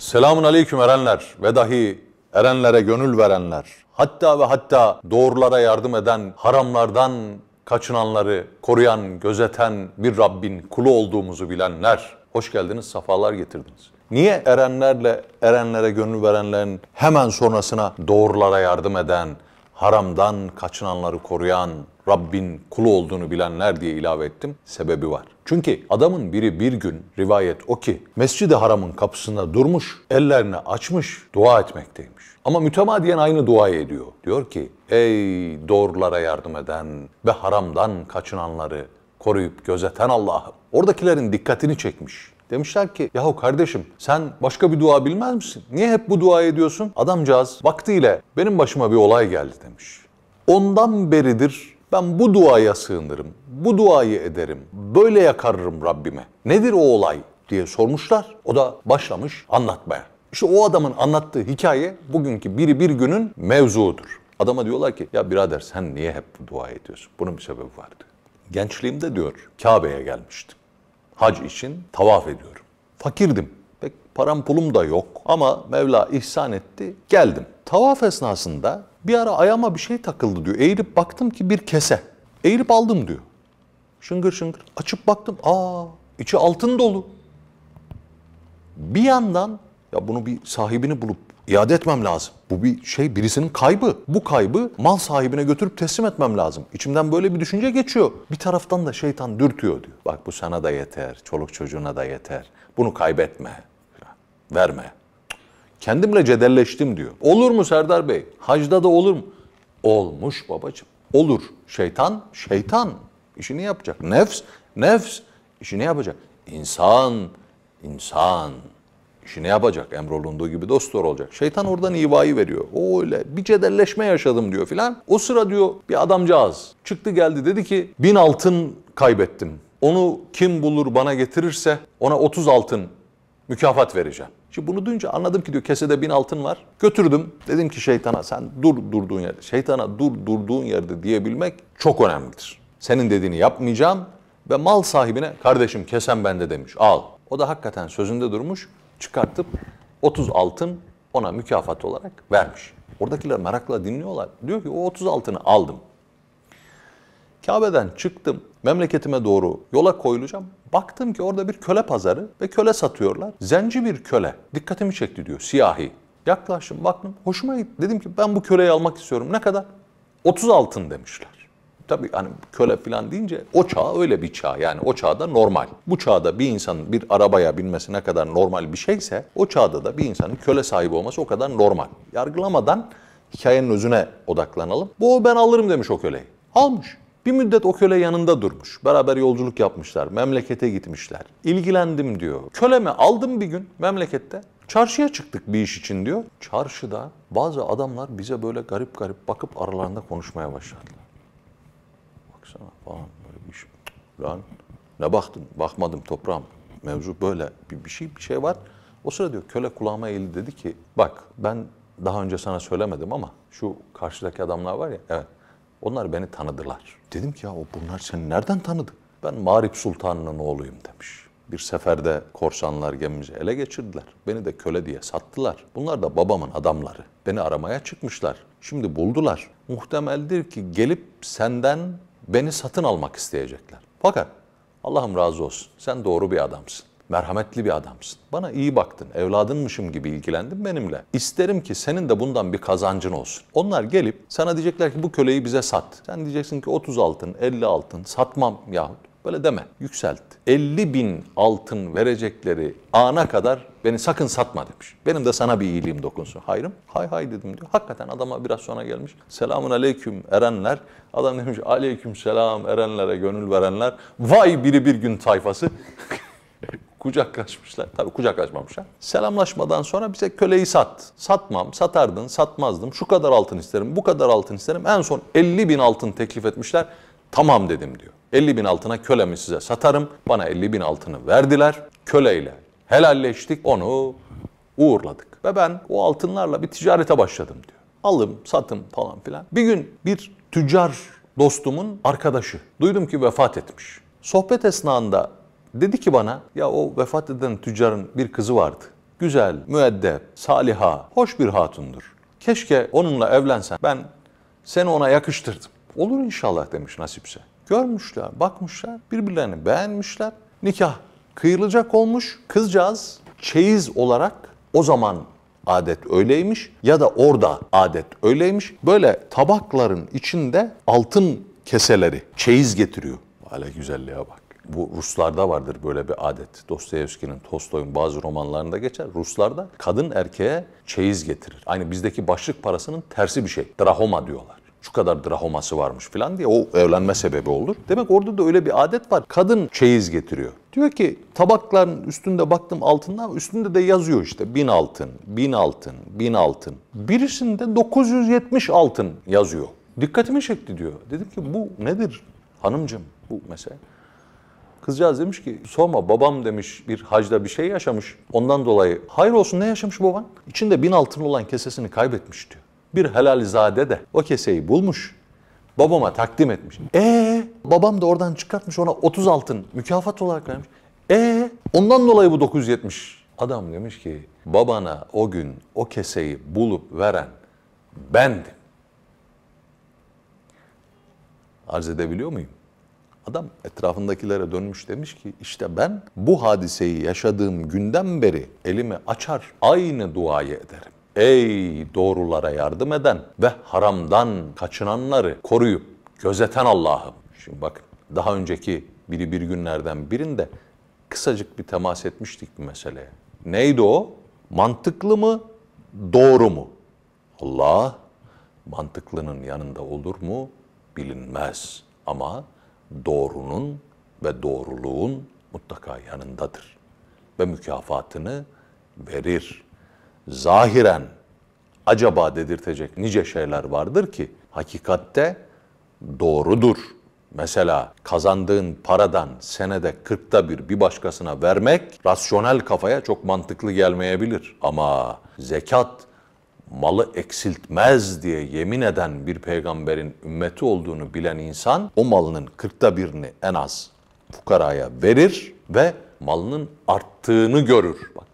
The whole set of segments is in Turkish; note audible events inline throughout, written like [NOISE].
Selamun aleyküm erenler ve dahi erenlere gönül verenler. Hatta ve hatta doğrulara yardım eden, haramlardan kaçınanları koruyan, gözeten bir Rabbin kulu olduğumuzu bilenler. Hoş geldiniz, safalar getirdiniz. Niye erenlerle erenlere gönül verenlerin hemen sonrasına doğrulara yardım eden, haramdan kaçınanları koruyan, Rabbin kulu olduğunu bilenler diye ilave ettim. Sebebi var. Çünkü adamın biri bir gün rivayet o ki Mescid-i Haram'ın kapısında durmuş, ellerini açmış, dua etmekteymiş. Ama mütemadiyen aynı duayı ediyor. Diyor ki ey doğrulara yardım eden ve haramdan kaçınanları koruyup gözeten Allah'ım. Oradakilerin dikkatini çekmiş. Demişler ki yahu kardeşim sen başka bir dua bilmez misin? Niye hep bu dua ediyorsun? Adamcağız vaktiyle benim başıma bir olay geldi demiş. Ondan beridir ben bu duaya sığınırım, bu duayı ederim, böyle yakarırım Rabbime. Nedir o olay diye sormuşlar. O da başlamış anlatmaya. İşte o adamın anlattığı hikaye bugünkü biri bir günün mevzudur. Adama diyorlar ki ya birader sen niye hep bu dua ediyorsun? Bunun bir sebebi vardı. Gençliğimde diyor Kabe'ye gelmiştim. Hac için tavaf ediyorum. Fakirdim. Param pulum da yok ama Mevla ihsan etti. Geldim. Tavaf esnasında bir ara ayağıma bir şey takıldı diyor. Eğilip baktım ki bir kese. Eğilip aldım diyor. Şıngır şıngır. Açıp baktım. Aa içi altın dolu. Bir yandan ya bunu bir sahibini bulup iade etmem lazım. Bu bir şey birisinin kaybı. Bu kaybı mal sahibine götürüp teslim etmem lazım. İçimden böyle bir düşünce geçiyor. Bir taraftan da şeytan dürtüyor diyor. Bak bu sana da yeter, çoluk çocuğuna da yeter. Bunu kaybetme verme. Kendimle cederleştim diyor. Olur mu Serdar Bey? Hacda da olur mu? Olmuş babacığım. Olur. Şeytan, şeytan işini yapacak. Nefs, nefs işini yapacak. İnsan, insan işini yapacak. Emrolunduğu gibi dost olacak. Şeytan oradan ivayı veriyor. O öyle bir cederleşme yaşadım diyor filan. O sıra diyor bir adamcağız çıktı geldi dedi ki bin altın kaybettim. Onu kim bulur bana getirirse ona 30 altın mükafat vereceğim. Şimdi bunu duyunca anladım ki diyor kesede bin altın var. Götürdüm. Dedim ki şeytana sen dur durduğun yerde. Şeytana dur durduğun yerde diyebilmek çok önemlidir. Senin dediğini yapmayacağım ve mal sahibine kardeşim kesen bende demiş al. O da hakikaten sözünde durmuş çıkartıp 30 altın ona mükafat olarak vermiş. Oradakiler merakla dinliyorlar. Diyor ki o 30 altını aldım. Kabe'den çıktım, memleketime doğru yola koyulacağım. Baktım ki orada bir köle pazarı ve köle satıyorlar. Zenci bir köle. Dikkatimi çekti diyor, siyahi. Yaklaştım, baktım, hoşuma gitti. Dedim ki ben bu köleyi almak istiyorum. Ne kadar? 30 altın demişler. Tabi hani köle falan deyince o çağ öyle bir çağ. Yani o çağda normal. Bu çağda bir insanın bir arabaya binmesi ne kadar normal bir şeyse o çağda da bir insanın köle sahibi olması o kadar normal. Yargılamadan hikayenin özüne odaklanalım. Bu ben alırım demiş o köleyi. Almış. Bir müddet o köle yanında durmuş. Beraber yolculuk yapmışlar. Memlekete gitmişler. İlgilendim diyor. Kölemi aldım bir gün memlekette. Çarşıya çıktık bir iş için diyor. Çarşıda bazı adamlar bize böyle garip garip bakıp aralarında konuşmaya başladılar. Baksana falan böyle bir şey. Lan ne baktın? Bakmadım toprağım. Mevzu böyle bir, bir şey bir şey var. O sırada diyor köle kulağıma eğildi dedi ki bak ben daha önce sana söylemedim ama şu karşıdaki adamlar var ya evet onlar beni tanıdılar. Dedim ki ya bunlar seni nereden tanıdı? Ben Mağrip Sultanı'nın oğluyum demiş. Bir seferde korsanlar gemimizi ele geçirdiler. Beni de köle diye sattılar. Bunlar da babamın adamları. Beni aramaya çıkmışlar. Şimdi buldular. Muhtemeldir ki gelip senden beni satın almak isteyecekler. Fakat Allah'ım razı olsun sen doğru bir adamsın merhametli bir adamsın. Bana iyi baktın, evladınmışım gibi ilgilendin benimle. İsterim ki senin de bundan bir kazancın olsun. Onlar gelip sana diyecekler ki bu köleyi bize sat. Sen diyeceksin ki 30 altın, 50 altın satmam yahut. Böyle deme. Yükselt. 50 bin altın verecekleri ana kadar beni sakın satma demiş. Benim de sana bir iyiliğim dokunsun. Hayrım. Hay hay dedim diyor. Hakikaten adama biraz sonra gelmiş. Selamun aleyküm erenler. Adam demiş aleyküm selam erenlere gönül verenler. Vay biri bir gün tayfası. [LAUGHS] Kucaklaşmışlar. Tabii kucaklaşmamışlar. Selamlaşmadan sonra bize köleyi sat. Satmam, satardın, satmazdım. Şu kadar altın isterim, bu kadar altın isterim. En son 50 bin altın teklif etmişler. Tamam dedim diyor. 50 bin altına kölemi size satarım. Bana 50 bin altını verdiler. Köleyle helalleştik. Onu uğurladık. Ve ben o altınlarla bir ticarete başladım diyor. Alım, satım falan filan. Bir gün bir tüccar dostumun arkadaşı. Duydum ki vefat etmiş. Sohbet esnasında Dedi ki bana ya o vefat eden tüccarın bir kızı vardı. Güzel, müeddep, saliha, hoş bir hatundur. Keşke onunla evlensen. Ben seni ona yakıştırdım. Olur inşallah demiş nasipse. Görmüşler, bakmışlar, birbirlerini beğenmişler. Nikah kıyılacak olmuş. Kızcağız çeyiz olarak o zaman adet öyleymiş ya da orada adet öyleymiş. Böyle tabakların içinde altın keseleri çeyiz getiriyor. Hala güzelliğe bak bu Ruslarda vardır böyle bir adet. Dostoyevski'nin, Tolstoy'un bazı romanlarında geçer. Ruslarda kadın erkeğe çeyiz getirir. Aynı bizdeki başlık parasının tersi bir şey. Drahoma diyorlar şu kadar drahoması varmış falan diye o evlenme sebebi olur. Demek orada da öyle bir adet var. Kadın çeyiz getiriyor. Diyor ki tabakların üstünde baktım altından üstünde de yazıyor işte bin altın, bin altın, bin altın. Birisinde 970 altın yazıyor. Dikkatimi çekti diyor. Dedim ki bu nedir hanımcım bu mesela. Kızcağız demiş ki sorma babam demiş bir hacda bir şey yaşamış. Ondan dolayı hayır olsun ne yaşamış baban? İçinde bin altın olan kesesini kaybetmiş diyor. Bir helalzade de o keseyi bulmuş. Babama takdim etmiş. Ee babam da oradan çıkartmış ona 30 altın mükafat olarak vermiş. Ee ondan dolayı bu 970. Adam demiş ki babana o gün o keseyi bulup veren bendim. Arz edebiliyor muyum? Adam etrafındakilere dönmüş demiş ki işte ben bu hadiseyi yaşadığım günden beri elimi açar aynı duayı ederim. Ey doğrulara yardım eden ve haramdan kaçınanları koruyup gözeten Allah'ım. Şimdi bak daha önceki biri bir günlerden birinde kısacık bir temas etmiştik bu meseleye. Neydi o? Mantıklı mı? Doğru mu? Allah mantıklının yanında olur mu? Bilinmez. Ama doğrunun ve doğruluğun mutlaka yanındadır ve mükafatını verir. Zahiren acaba dedirtecek nice şeyler vardır ki hakikatte doğrudur. Mesela kazandığın paradan senede kırkta bir bir başkasına vermek rasyonel kafaya çok mantıklı gelmeyebilir. Ama zekat malı eksiltmez diye yemin eden bir peygamberin ümmeti olduğunu bilen insan o malının kırkta birini en az fukaraya verir ve malının arttığını görür. Bak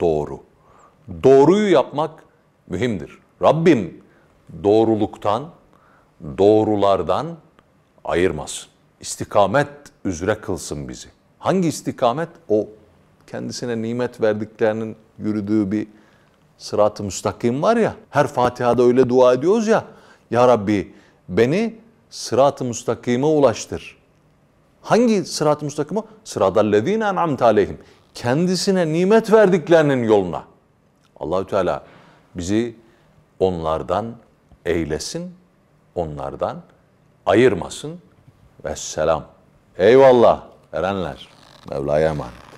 doğru. Doğruyu yapmak mühimdir. Rabbim doğruluktan, doğrulardan ayırmasın. İstikamet üzre kılsın bizi. Hangi istikamet? O kendisine nimet verdiklerinin yürüdüğü bir Sırat-ı müstakim var ya, her Fatiha'da öyle dua ediyoruz ya. Ya Rabbi beni sırat-ı müstakime ulaştır. Hangi sırat-ı müstakim o? Sıradallezine en'amte aleyhim. Kendisine nimet verdiklerinin yoluna. Allahü Teala bizi onlardan eylesin, onlardan ayırmasın. Vesselam. Eyvallah erenler. Mevla'ya emanet.